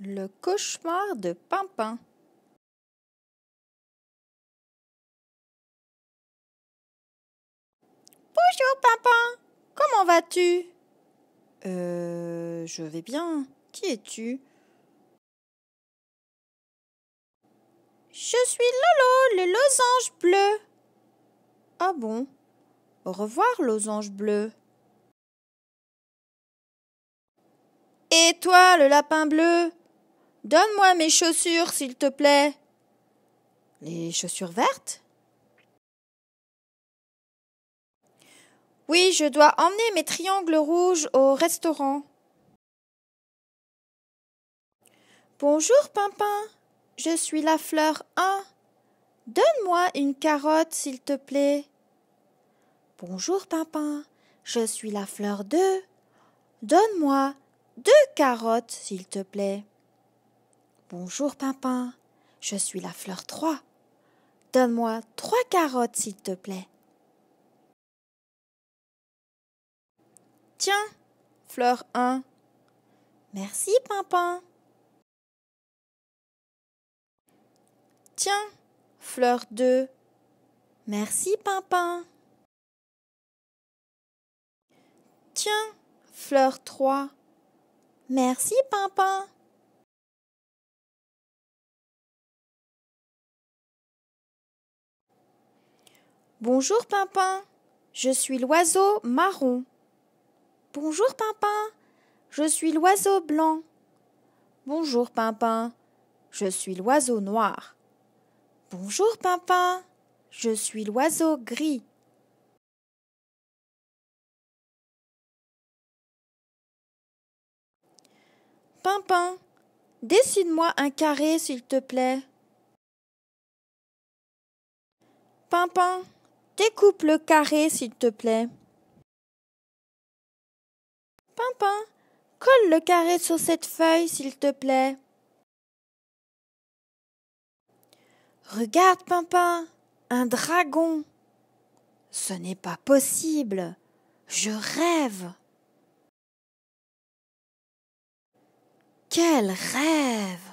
Le cauchemar de Pimpin. Bonjour Pimpin, comment vas-tu Euh, je vais bien. Qui es-tu Je suis Lolo, le losange bleu. Ah bon Au revoir, losange bleu. Et toi, le lapin bleu Donne-moi mes chaussures, s'il te plaît. Les chaussures vertes Oui, je dois emmener mes triangles rouges au restaurant. Bonjour, Pimpin. Je suis la fleur 1. Donne-moi une carotte, s'il te plaît. Bonjour, Pimpin. Je suis la fleur 2. Donne-moi deux carottes, s'il te plaît. Bonjour Pimpin, je suis la fleur 3. Donne-moi trois carottes, s'il te plaît. Tiens, fleur 1. Merci, Pimpin. Tiens, fleur 2. Merci, Pimpin. Tiens, fleur 3. Merci, Pimpin. Bonjour Pimpin, je suis l'oiseau marron. Bonjour Pimpin, je suis l'oiseau blanc. Bonjour Pimpin, je suis l'oiseau noir. Bonjour Pimpin, je suis l'oiseau gris. Pimpin, dessine-moi un carré s'il te plaît. Découpe le carré, s'il te plaît. Pimpin, colle le carré sur cette feuille, s'il te plaît. Regarde, Pimpin, un dragon. Ce n'est pas possible. Je rêve. Quel rêve